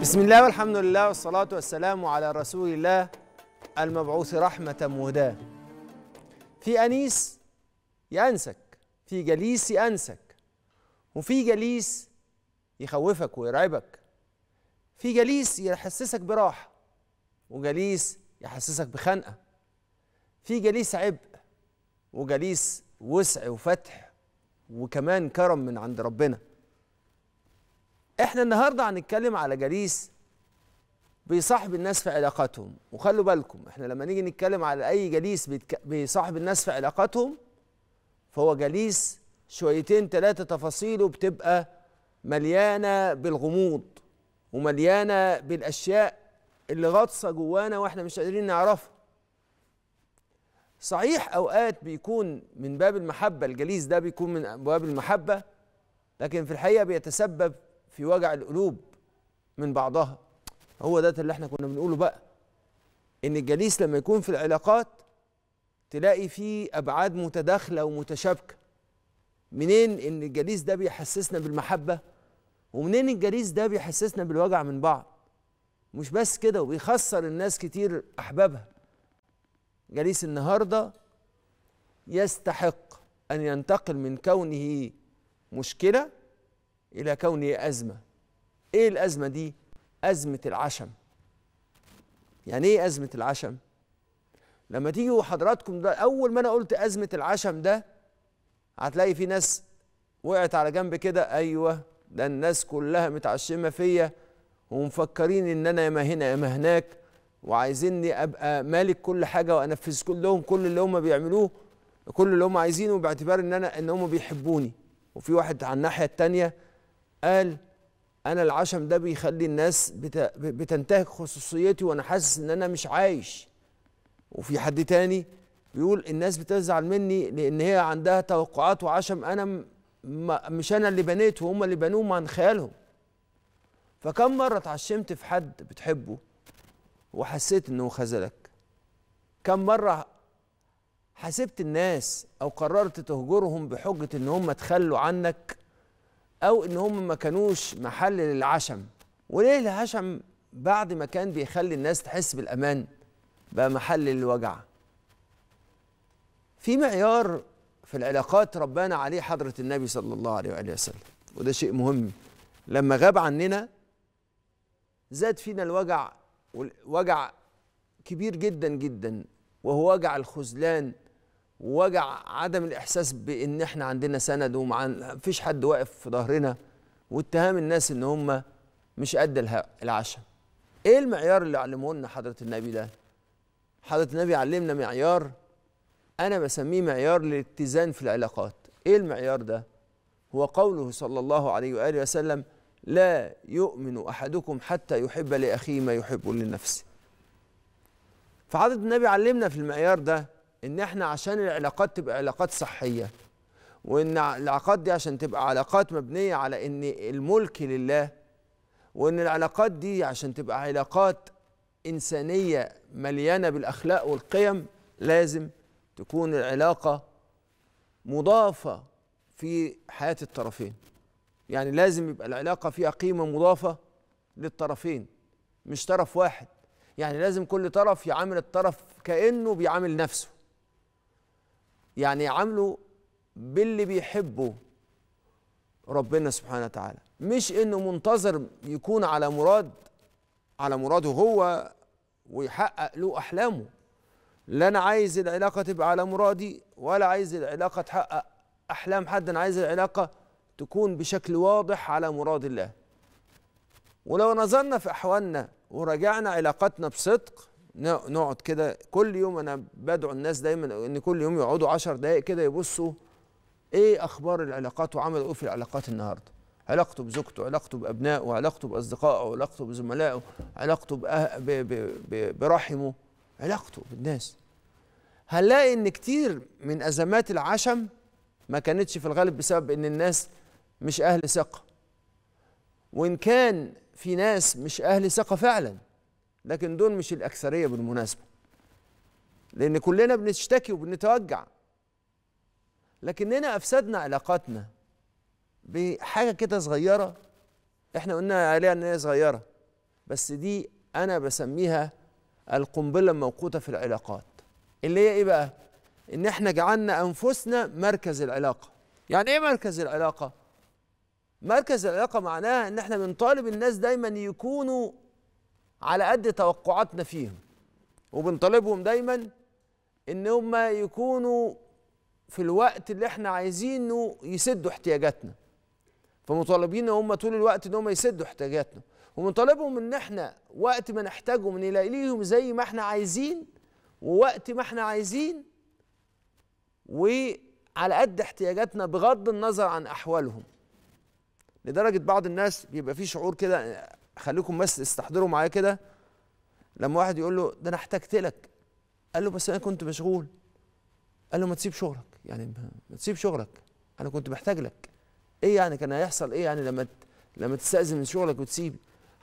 بسم الله والحمد لله والصلاة والسلام على رسول الله المبعوث رحمة مهداة في أنيس يأنسك في جليس يأنسك وفي جليس يخوفك ويرعبك في جليس يحسسك براحة وجليس يحسسك بخنقة في جليس عبء وجليس وسع وفتح وكمان كرم من عند ربنا احنا النهارده هنتكلم على جليس بيصاحب الناس في علاقاتهم وخلوا بالكم احنا لما نيجي نتكلم على اي جليس بيصاحب الناس في علاقاتهم فهو جليس شويتين ثلاثه تفاصيله بتبقى مليانه بالغموض ومليانه بالاشياء اللي غاطسه جوانا واحنا مش قادرين نعرفها صحيح اوقات بيكون من باب المحبه الجليس ده بيكون من باب المحبه لكن في الحقيقه بيتسبب في وجع القلوب من بعضها هو ده اللي احنا كنا بنقوله بقى ان الجليس لما يكون في العلاقات تلاقي فيه ابعاد متداخله ومتشابكه منين ان الجليس ده بيحسسنا بالمحبه ومنين الجليس ده بيحسسنا بالوجع من بعض مش بس كده وبيخسر الناس كتير احبابها جليس النهارده يستحق ان ينتقل من كونه مشكله إلى كونه أزمة إيه الأزمة دي؟ أزمة العشم يعني إيه أزمة العشم؟ لما تيجوا حضراتكم ده أول ما أنا قلت أزمة العشم ده هتلاقي في ناس وقعت على جنب كده أيوه ده الناس كلها متعشمة فيا ومفكرين إن أنا يا ما هنا يا ما هناك وعايزيني أبقى مالك كل حاجة وأنفذ كلهم كل اللي هم بيعملوه كل اللي هم عايزينه باعتبار إن أنا إن هم بيحبوني وفي واحد على الناحية التانية قال انا العشم ده بيخلي الناس بت... بتنتهك خصوصيتي وانا حاسس ان انا مش عايش وفي حد تاني بيقول الناس بتزعل مني لان هي عندها توقعات وعشم انا م... مش انا اللي بنيته هم اللي بنوه عن خيالهم فكم مره اتعشمت في حد بتحبه وحسيت انه خذلك كم مره حسبت الناس او قررت تهجرهم بحجه ان هم تخلوا عنك او ان هم ما كانوش محل للعشم وليه العشم بعد ما كان بيخلي الناس تحس بالامان بقى محل للوجع في معيار في العلاقات ربنا عليه حضره النبي صلى الله عليه واله وسلم وده شيء مهم لما غاب عننا زاد فينا الوجع وجع كبير جدا جدا وهو وجع الخذلان وجع عدم الاحساس بان احنا عندنا سند ومع فيش حد واقف في ظهرنا واتهام الناس ان هم مش قد العشاء ايه المعيار اللي علمه لنا حضره النبي ده حضره النبي علمنا معيار انا بسميه معيار للاتزان في العلاقات ايه المعيار ده هو قوله صلى الله عليه واله وسلم لا يؤمن احدكم حتى يحب لاخيه ما يحب لنفسه فحضره النبي علمنا في المعيار ده ان احنا عشان العلاقات تبقى علاقات صحيه وان العلاقات دي عشان تبقى علاقات مبنيه على ان الملك لله وان العلاقات دي عشان تبقى علاقات انسانيه مليانه بالاخلاق والقيم لازم تكون العلاقه مضافه في حياه الطرفين يعني لازم يبقى العلاقه فيها قيمه مضافه للطرفين مش طرف واحد يعني لازم كل طرف يعامل الطرف كانه بيعامل نفسه يعني يعامله باللي بيحبه ربنا سبحانه وتعالى مش انه منتظر يكون على مراد على مراده هو ويحقق له احلامه لا انا عايز العلاقه تبقى على مرادي ولا عايز العلاقه تحقق احلام حد انا عايز العلاقه تكون بشكل واضح على مراد الله ولو نظرنا في احوالنا وراجعنا علاقتنا بصدق نقعد كده كل يوم انا بدعو الناس دايما ان كل يوم يقعدوا 10 دقائق كده يبصوا ايه اخبار العلاقات وعملوا ايه في العلاقات النهارده علاقته بزوجته علاقته بابنائه علاقته باصدقائه علاقته بزملائه علاقته بأه... ب... ب... ب... برحمه علاقته بالناس هنلاقي ان كتير من ازمات العشم ما كانتش في الغالب بسبب ان الناس مش اهل ثقه وان كان في ناس مش اهل ثقه فعلا لكن دول مش الأكثرية بالمناسبة لأن كلنا بنشتكي وبنتوجع لكننا أفسدنا علاقاتنا بحاجة كده صغيرة احنا قلنا عليها ان هي صغيرة بس دي أنا بسميها القنبلة الموقوتة في العلاقات اللي هي إيه بقى؟ إن احنا جعلنا أنفسنا مركز العلاقة يعني إيه مركز العلاقة؟ مركز العلاقة معناها إن احنا بنطالب الناس دايما يكونوا على قد توقعاتنا فيهم وبنطالبهم دايما ان هم يكونوا في الوقت اللي احنا عايزينه يسدوا احتياجاتنا فمطالبين هم طول الوقت ان هم يسدوا احتياجاتنا ومنطالبهم ان احنا وقت ما نحتاجهم نلاقي ليهم زي ما احنا عايزين ووقت ما احنا عايزين وعلى قد احتياجاتنا بغض النظر عن احوالهم لدرجه بعض الناس بيبقى في شعور كده خليكم بس استحضروا معايا كده لما واحد يقول له ده انا احتجت لك قال له بس انا كنت مشغول قال له ما تسيب شغلك يعني ما تسيب شغلك انا كنت محتاج لك ايه يعني كان هيحصل ايه يعني لما لما تستأذن من شغلك وتسيب